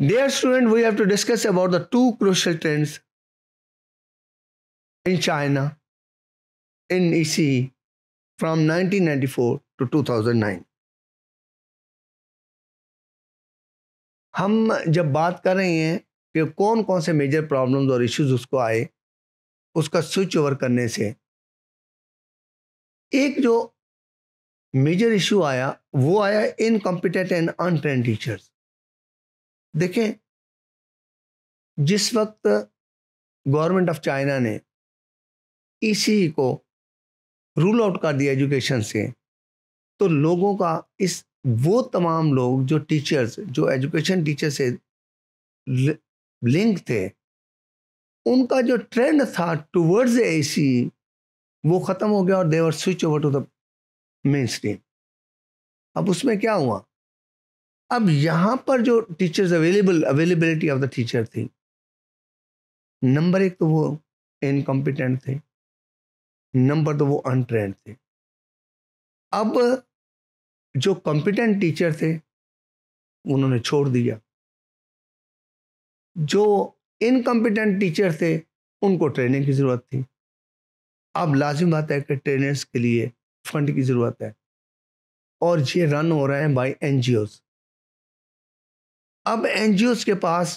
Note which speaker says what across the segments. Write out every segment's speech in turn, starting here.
Speaker 1: Dear student, we have to discuss about the two crucial trends in China in ECE e, from 1994 to 2009. हम जब बात कर रहे हैं कि कौन कौन से मेजर प्रॉब्लम्स और इश्यूज उसको आए उसका स्विच ओवर करने से एक जो मेजर इशू आया वो आया इनकम्पिटेंट एंड अनट्रेन टीचर्स देखें जिस वक्त गवर्नमेंट ऑफ चाइना ने इसी को रूल आउट कर दिया एजुकेशन से तो लोगों का इस वो तमाम लोग जो टीचर्स जो एजुकेशन टीचर से लिंक थे उनका जो ट्रेंड था टूवर्ड्स ए सी वो ख़त्म हो गया और they were switch over to the mainstream अब उसमें क्या हुआ अब यहाँ पर जो teachers available availability of the teacher थी नंबर एक तो वो इनकॉम्पिटेंट थे नंबर तो वो अनट्रेंड थे अब जो कॉम्पिटेंट टीचर थे उन्होंने छोड़ दिया जो इनकम्पिटेंट टीचर थे उनको ट्रेनिंग की ज़रूरत थी अब लाजिम बात है कि ट्रेनर्स के लिए फंड की ज़रूरत है और ये रन हो रहे हैं बाई एनजीओज अब एन के पास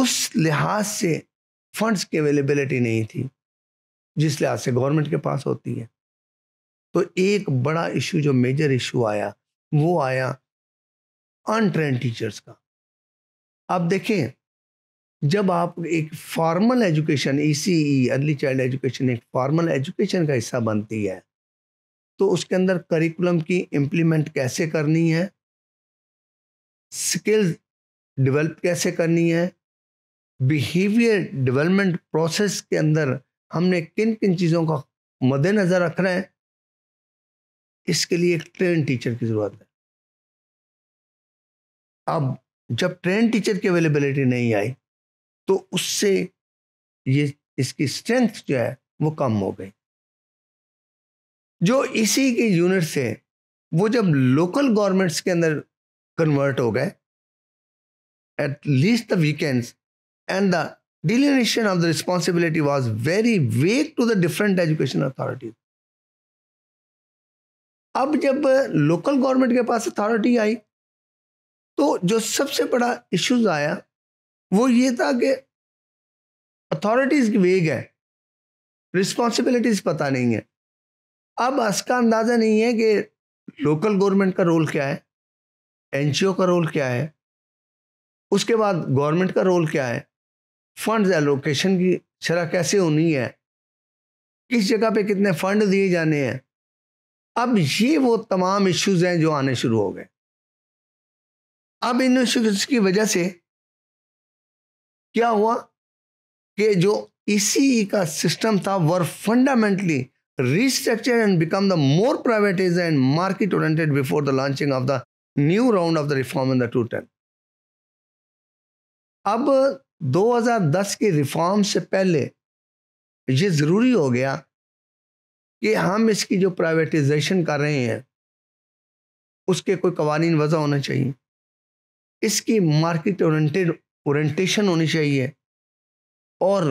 Speaker 1: उस लिहाज से फंड्स की अवेलेबिलिटी नहीं थी जिस लिहाज से गवर्नमेंट के पास होती है तो एक बड़ा इशू जो मेजर इशू आया वो आया अनट्रेन टीचर्स का आप देखें जब आप एक formal education ECE early child education एक फॉर्मल एजुकेशन का हिस्सा बनती है तो उसके अंदर करिकुलम की इम्प्लीमेंट कैसे करनी है स्किल्स डेवलप कैसे करनी है बिहेवियर डेवलपमेंट प्रोसेस के अंदर हमने किन किन चीज़ों का मद्देनज़र रखना है इसके लिए एक ट्रेन टीचर की ज़रूरत है अब जब ट्रेन टीचर की अवेलेबिलिटी नहीं आई तो उससे ये इसकी स्ट्रेंथ जो है वो कम हो गई जो इसी के यूनिट से वो जब लोकल गवर्नमेंट्स के अंदर कन्वर्ट हो गए at least the weekends and the delineation of the responsibility was very weak to the different education authorities अब जब लोकल गवर्नमेंट के पास अथॉरिटी आई तो जो सबसे बड़ा इश्यूज आया वो ये था कि अथॉरिटीज वेग है रिस्पॉन्सिबिलिटीज पता नहीं है अब इसका अंदाज़ा नहीं है कि लोकल गवर्नमेंट का रोल क्या है एनजीओ का रोल क्या है उसके बाद गवर्नमेंट का रोल क्या है फंड्स एलोकेशन की शरह कैसे होनी है किस जगह पे कितने फंड दिए जाने हैं अब ये वो तमाम इश्यूज हैं जो आने शुरू हो गए अब इन इश्यूज की वजह से क्या हुआ कि जो ई e e का सिस्टम था were fundamentally restructure and become the more privatize and market oriented before the launching of the new round of the reform in the two ten अब 2010 के रिफॉर्म से पहले ये ज़रूरी हो गया कि हम इसकी जो प्राइवेटाइजेशन कर रहे हैं उसके कोई कवानी वजह होना चाहिए इसकी मार्केट ओरेंटेड ओरेंटेशन होनी चाहिए और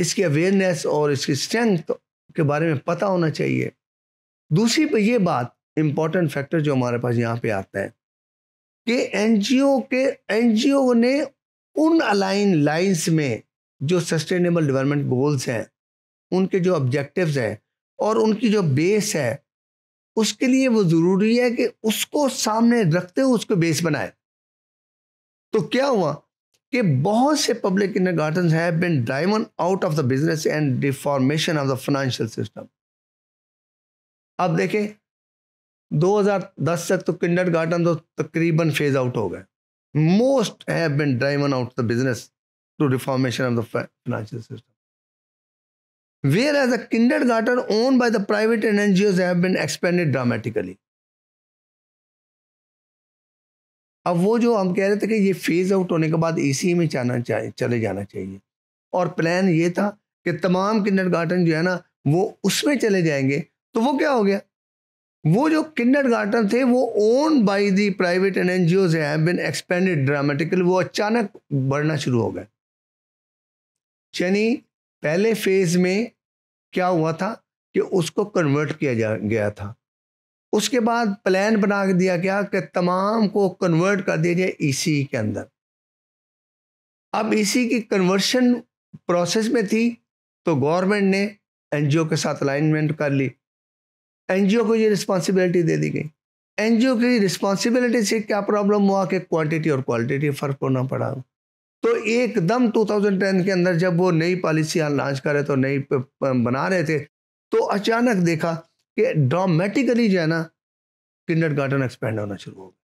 Speaker 1: इसकी अवेयरनेस और इसकी स्ट्रेंथ के बारे में पता होना चाहिए दूसरी पर यह बात इम्पॉर्टेंट फैक्टर जो हमारे पास यहाँ पे आता है कि एनजीओ के एनजीओ ने उन अलाइन लाइंस में जो सस्टेनेबल डेवलपमेंट गोल्स हैं उनके जो ऑब्जेक्टिव्स हैं और उनकी जो बेस है उसके लिए वो ज़रूरी है कि उसको सामने रखते हुए उसको बेस बनाए तो क्या हुआ कि बहुत से पब्लिक किंडरगार्टन हैव है out of the business and deformation of the financial system अब देखें 2010 तक तो किंडर गार्डन तो तकरीबन फेज आउट हो गए most have been driven out the business to reformation of the financial system whereas the kindergarten owned by the private N NGOs have been expanded dramatically अब वो जो हम कह रहे थे कि ये फेज आउट होने के बाद इसी में जाना चाहिए चले जाना चाहिए और प्लान ये था कि तमाम किंडर गार्डन जो है ना वो उसमें चले जाएंगे तो वो क्या हो गया वो जो किन्नर गार्डन थे वो owned by the private N NGOs been expanded dramatical वो अचानक बढ़ना शुरू हो गए यानी पहले फेज में क्या हुआ था कि उसको कन्वर्ट किया जा गया था उसके बाद प्लान बना दिया गया कि तमाम को कन्वर्ट कर दिया जाए ईसी e के अंदर अब इसी e की कन्वर्शन प्रोसेस में थी तो गवर्नमेंट ने एनजीओ के साथ अलाइनमेंट कर ली एनजीओ को ये रिस्पॉन्सिबिलिटी दे दी गई एनजीओ की रिस्पॉन्सिबिलिटी से क्या प्रॉब्लम हुआ कि क्वांटिटी और क्वालिटी फ़र्क होना पड़ा तो एकदम 2010 के अंदर जब वो नई पॉलिसी लॉन्च कर रहे तो नई बना रहे थे तो अचानक देखा कि ड्रामेटिकली जो है ना किंडर गार्डन एक्सपेंड होना शुरू हो गया